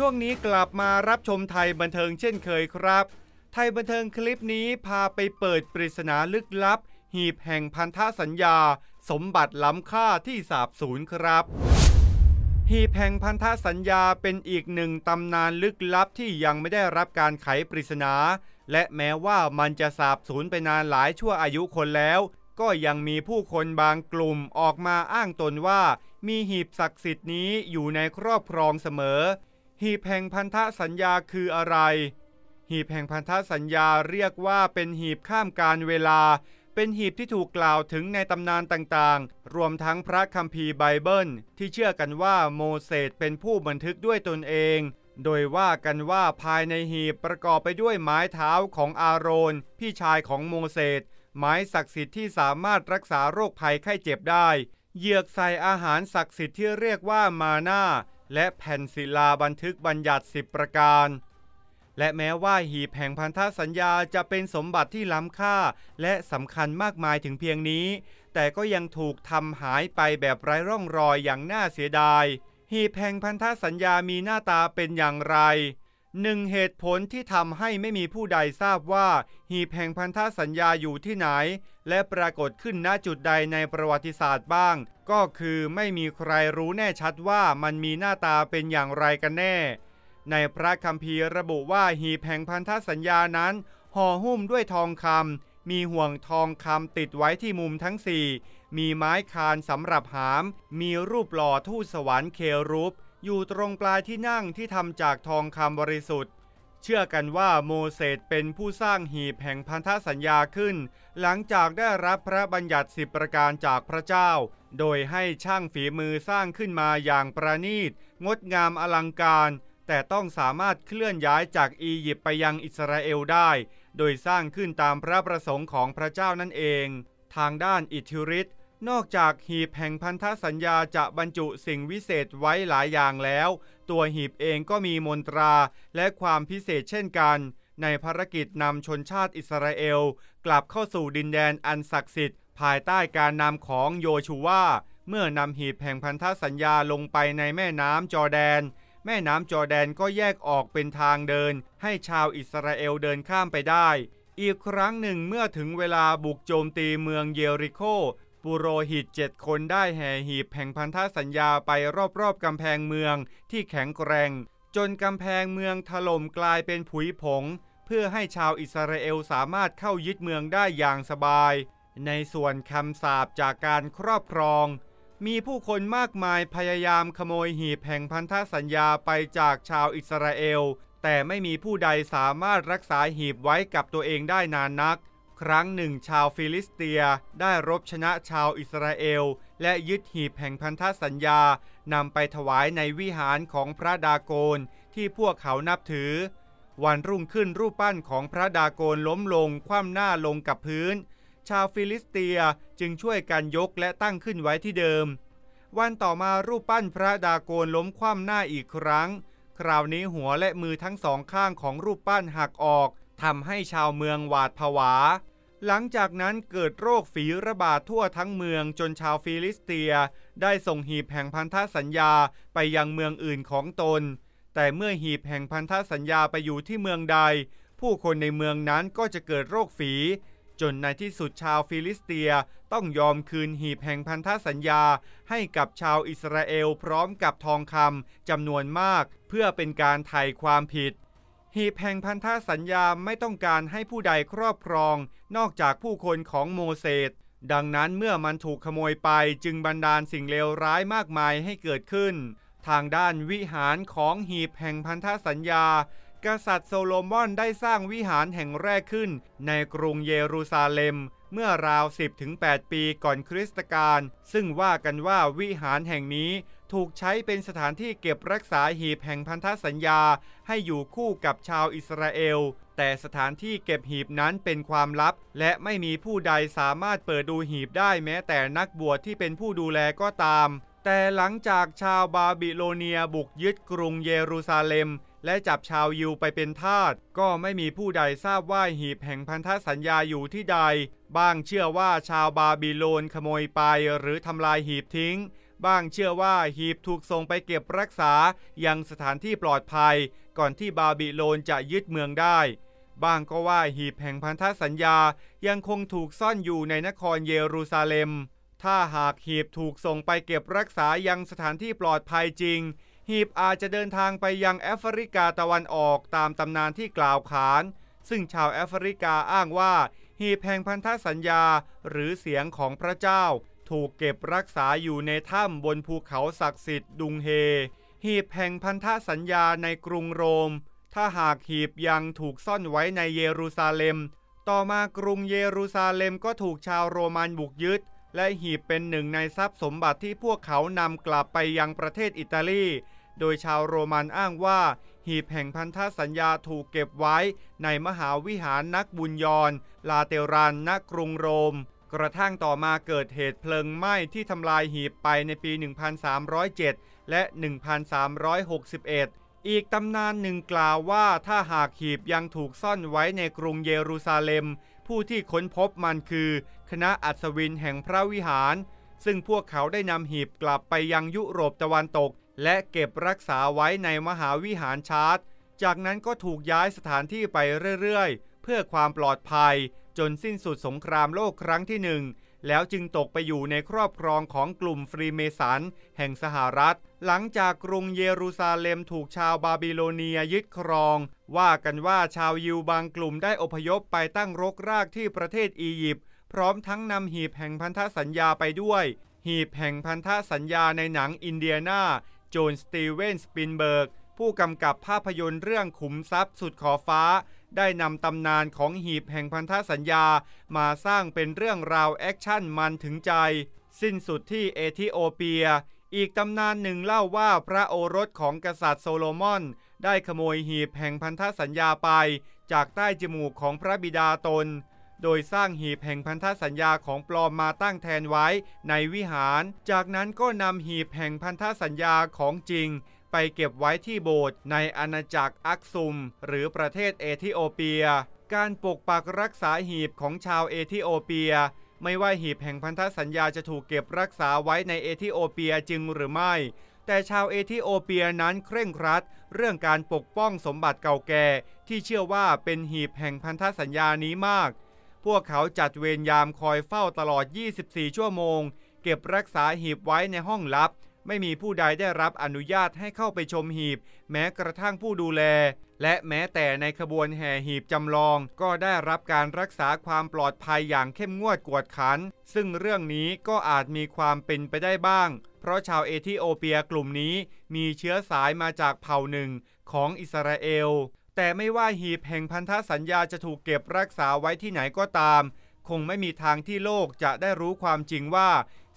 ช่วงนี้กลับมารับชมไทยบันเทิงเช่นเคยครับ ไทยบันเทิงคลิปนี้พาไปเปิดปริศนาลึกลับ หีบแห่งพันธสัญญาสมบัติล้ำค่าที่สาบสูญครับ หีบแห่งพันธสัญญาเป็นอีกหนึ่งตำนานลึกลับที่ยังไม่ได้รับการไขปริศนา และแม้ว่ามันจะสาบสูญไปนานหลายชั่วอายุคนแล้ว ก็ยังมีผู้คนบางกลุ่มออกมาอ้างตนว่า มีหีบศักดิ์สิทธิ์นี้อยู่ในครอบครองเสมอหีบแห่งพันธสัญญาคืออะไร หีบแห่งพันธสัญญาเรียกว่าเป็นหีบข้ามการเวลา เป็นหีบที่ถูกกล่าวถึงในตำนานต่างๆ รวมทั้งพระคัมภีร์ไบเบิล ที่เชื่อกันว่าโมเสสเป็นผู้บันทึกด้วยตนเอง โดยว่ากันว่าภายในหีบประกอบไปด้วยไม้เท้าของอาโรนพี่ชายของโมเสส ไม้ศักดิ์สิทธิ์ที่สามารถรักษาโรคภัยไข้เจ็บได้ เหยือกใส่อาหารศักดิ์สิทธิ์ที่เรียกว่ามาน่าและแผ่นศิลาบันทึกบัญญัติ10ประการ และแม้ว่าหีบแห่งพันธสัญญาจะเป็นสมบัติที่ล้ำค่า และสำคัญมากมายถึงเพียงนี้ แต่ก็ยังถูกทำหายไปแบบไร้ร่องรอยอย่างน่าเสียดาย หีบแห่งพันธสัญญามีหน้าตาเป็นอย่างไรหนึ่งเหตุผลที่ทำให้ไม่มีผู้ใดทราบว่า หีบแห่งพันธสัญญาอยู่ที่ไหน และปรากฏขึ้นณจุดใดในประวัติศาสตร์บ้าง ก็คือไม่มีใครรู้แน่ชัดว่ามันมีหน้าตาเป็นอย่างไรกันแน่ ในพระคัมภีร์ระบุว่าหีบแห่งพันธสัญญานั้นห่อหุ้มด้วยทองคำมีห่วงทองคำติดไว้ที่มุมทั้งสี่มีไม้คานสำหรับหาม มีรูปหล่อทูตสวรรค์เครูปอยู่ตรงปลายที่นั่งที่ทำจากทองคำบริสุทธิ์ เชื่อกันว่าโมเสสเป็นผู้สร้างหีบแห่งพันธสัญญาขึ้น หลังจากได้รับพระบัญญัติสิบประการจากพระเจ้า โดยให้ช่างฝีมือสร้างขึ้นมาอย่างประณีตงดงามอลังการ แต่ต้องสามารถเคลื่อนย้ายจากอียิปต์ไปยังอิสราเอลได้ โดยสร้างขึ้นตามพระประสงค์ของพระเจ้านั่นเอง ทางด้านอิทธิฤทธิ์นอกจากหีบแห่งพันธสัญญาจะบรรจุสิ่งวิเศษไว้หลายอย่างแล้ว ตัวหีบเองก็มีมนตราและความพิเศษเช่นกัน ในภารกิจนำชนชาติอิสราเอล กลับเข้าสู่ดินแดนอันศักดิ์สิทธิ์ภายใต้การนำของโยชูวา เมื่อนำหีบแห่งพันธสัญญาลงไปในแม่น้ำจอแดน แม่น้ำจอแดนก็แยกออกเป็นทางเดิน ให้ชาวอิสราเอลเดินข้ามไปได้ อีกครั้งหนึ่งเมื่อถึงเวลาบุกโจมตีเมืองเยริโคปุโรหิตเจ็ดคนได้แห่หีบแห่งพันธสัญญาไปรอบๆกำแพงเมือง ที่แข็งแกร่ง จนกำแพงเมืองถล่มกลายเป็นผุยผง เพื่อให้ชาวอิสราเอลสามารถเข้ายึดเมืองได้อย่างสบาย ในส่วนคำสาปจากการครอบครอง มีผู้คนมากมายพยายามขโมยหีบแห่งพันธสัญญาไปจากชาวอิสราเอลแต่ไม่มีผู้ใดสามารถรักษาหีบไว้กับตัวเองได้นานนักครั้งหนึ่งชาวฟิลิสเตียได้รบชนะชาวอิสราเอลและยึดหีบแห่งพันธสัญญานำไปถวายในวิหารของพระดาโกนที่พวกเขานับถือ วันรุ่งขึ้นรูปปั้นของพระดาโกนล้มลงคว่ำหน้าลงกับพื้น ชาวฟิลิสเตียจึงช่วยกันยกและตั้งขึ้นไว้ที่เดิม วันต่อมารูปปั้นพระดาโกนล้มคว่ำหน้าอีกครั้ง คราวนี้หัวและมือทั้งสองข้างของรูปปั้นหักออกทำให้ชาวเมืองหวาดผวาหลังจากนั้นเกิดโรคฝีระบาดทั่วทั้งเมืองจนชาวฟิลิสเตียได้ส่งหีบแห่งพันธสัญญาไปยังเมืองอื่นของตนแต่เมื่อหีบแห่งพันธสัญญาไปอยู่ที่เมืองใดผู้คนในเมืองนั้นก็จะเกิดโรคฝีจนในที่สุดชาวฟิลิสเตียต้องยอมคืนหีบแห่งพันธสัญญาให้กับชาวอิสราเอลพร้อมกับทองคำจำนวนมากเพื่อเป็นการไถ่ความผิดหีบแห่งพันธสัญญาไม่ต้องการให้ผู้ใดครอบครองนอกจากผู้คนของโมเสสดังนั้นเมื่อมันถูกขโมยไปจึงบันดาลสิ่งเลวร้ายมากมายให้เกิดขึ้น ทางด้านวิหารของหีบแห่งพันธสัญญา กษัตริย์โซโลมอนได้สร้างวิหารแห่งแรกขึ้นในกรุงเยรูซาเล็ม เมื่อราว 10-8 ปีก่อนคริสตกาลซึ่งว่ากันว่าวิหารแห่งนี้ถูกใช้เป็นสถานที่เก็บรักษาหีบแห่งพันธสัญญาให้อยู่คู่กับชาวอิสราเอล แต่สถานที่เก็บหีบนั้นเป็นความลับ และไม่มีผู้ใดสามารถเปิดดูหีบได้แม้แต่นักบวชที่เป็นผู้ดูแลก็ตาม แต่หลังจากชาวบาบิโลเนียบุกยึดกรุงเยรูซาเล็ม และจับชาวยิวไปเป็นทาสก็ไม่มีผู้ใดทราบว่าหีบแห่งพันธสัญญาอยู่ที่ใด บ้างเชื่อว่าชาวบาบิโลนขโมยไปหรือทำลายหีบทิ้งบ้างเชื่อว่าหีบถูกส่งไปเก็บรักษายังสถานที่ปลอดภัยก่อนที่บาบิโลนจะยึดเมืองได้ บ้างก็ว่าหีบแห่งพันธสัญญายังคงถูกซ่อนอยู่ในนครเยรูซาเล็ม ถ้าหากหีบถูกส่งไปเก็บรักษายังสถานที่ปลอดภัยจริง หีบอาจจะเดินทางไปยังแอฟริกาตะวันออกตามตำนานที่กล่าวขาน ซึ่งชาวแอฟริกาอ้างว่าหีบแห่งพันธสัญญาหรือเสียงของพระเจ้าถูกเก็บรักษาอยู่ในถ้ำบนภูเขาศักดิ์สิทธิ์ดุงเฮ หีบแห่งพันธสัญญาในกรุงโรม ถ้าหากหีบยังถูกซ่อนไว้ในเยรูซาเล็ม ต่อมากรุงเยรูซาเล็มก็ถูกชาวโรมันบุกยึด และหีบเป็นหนึ่งในทรัพย์สมบัติที่พวกเขานำกลับไปยังประเทศอิตาลี โดยชาวโรมันอ้างว่าหีบแห่งพันธสัญญาถูกเก็บไว้ ในมหาวิหารนักบุญยอนลาเตรันณกรุงโรมกระทั่งต่อมาเกิดเหตุเพลิงไหม้ที่ทำลายหีบไปในปี 1307 และ 1361 อีกตำนานหนึ่งกล่าวว่าถ้าหากหีบยังถูกซ่อนไว้ในกรุงเยรูซาเล็ม ผู้ที่ค้นพบมันคือคณะอัศวินแห่งพระวิหาร ซึ่งพวกเขาได้นำหีบกลับไปยังยุโรปตะวันตก และเก็บรักษาไว้ในมหาวิหารชาร์ตจากนั้นก็ถูกย้ายสถานที่ไปเรื่อยๆเพื่อความปลอดภัย จนสิ้นสุดสงครามโลกครั้งที่หนึ่ง แล้วจึงตกไปอยู่ในครอบครองของกลุ่มฟรีเมสัน แห่งสหรัฐ หลังจากกรุงเยรูซาเล็มถูกชาวบาบิโลเนียยึดครอง ว่ากันว่าชาวยิวบางกลุ่มได้อพยพไปตั้งรกรากที่ประเทศอียิปต์พร้อมทั้งนำหีบแห่งพันธสัญญาไปด้วย หีบแห่งพันธสัญญาในหนังอินเดียนาโจนสตีเวนสปินเบิร์กผู้กำกับภาพยนตร์เรื่องขุมทรัพย์สุดขอฟ้าได้นำตำนานของหีบแห่งพันธสัญญามาสร้างเป็นเรื่องราวแอคชั่นมันถึงใจ สิ้นสุดที่เอธิโอเปีย อีกตำนานหนึ่งเล่าว่าพระโอรสของกษัตริย์โซโลมอน ได้ขโมยหีบแห่งพันธสัญญาไป จากใต้จมูกของพระบิดาตน โดยสร้างหีบแห่งพันธสัญญาของปลอมมาตั้งแทนไว้ในวิหาร จากนั้นก็นำหีบแห่งพันธสัญญาของจริงไปเก็บไว้ที่โบสถ์ในอาณาจักรอักซุม หรือประเทศเอธิโอเปีย การปกปักรักษาหีบของชาวเอธิโอเปีย ไม่ว่าหีบแห่งพันธสัญญาจะถูกเก็บรักษาไว้ในเอธิโอเปียจริงหรือไม่ แต่ชาวเอธิโอเปียนั้นเคร่งครัดเรื่องการปกป้องสมบัติเก่าแก่ที่เชื่อว่าเป็นหีบแห่งพันธสัญญานี้มาก พวกเขาจัดเวรยามคอยเฝ้าตลอด 24 ชั่วโมง เก็บรักษาหีบไว้ในห้องลับไม่มีผู้ใดได้รับอนุญาตให้เข้าไปชมหีบ แม้กระทั่งผู้ดูแล และแม้แต่ในขบวนแห่หีบจำลองก็ได้รับการรักษาความปลอดภัยอย่างเข้มงวดกวดขัน ซึ่งเรื่องนี้ก็อาจมีความเป็นไปได้บ้าง เพราะชาวเอธิโอเปียกลุ่มนี้มีเชื้อสายมาจากเผ่าหนึ่งของอิสราเอล แต่ไม่ว่าหีบแห่งพันธสัญญาจะถูกเก็บรักษาไว้ที่ไหนก็ตาม คงไม่มีทางที่โลกจะได้รู้ความจริงว่า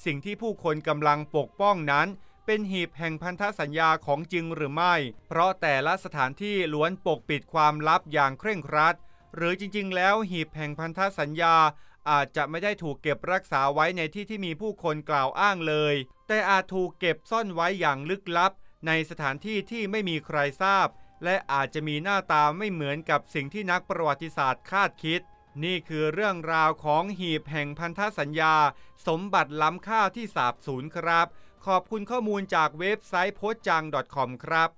สิ่งที่ผู้คนกำลังปกป้องนั้นเป็นหีบแห่งพันธสัญญาของจริงหรือไม่ เพราะแต่ละสถานที่ล้วนปกปิดความลับอย่างเคร่งครัด หรือจริงๆ แล้วหีบแห่งพันธสัญญาอาจจะไม่ได้ถูกเก็บรักษาไว้ในที่ที่มีผู้คนกล่าวอ้างเลย แต่อาจถูกเก็บซ่อนไว้อย่างลึกลับในสถานที่ที่ไม่มีใครทราบ และอาจจะมีหน้าตาไม่เหมือนกับสิ่งที่นักประวัติศาสตร์คาดคิดนี่คือเรื่องราวของหีบแห่งพันธสัญญา สมบัติล้ำค่าที่สาบสูญครับขอบคุณข้อมูลจากเว็บไซต์โพสจัง .com ครับ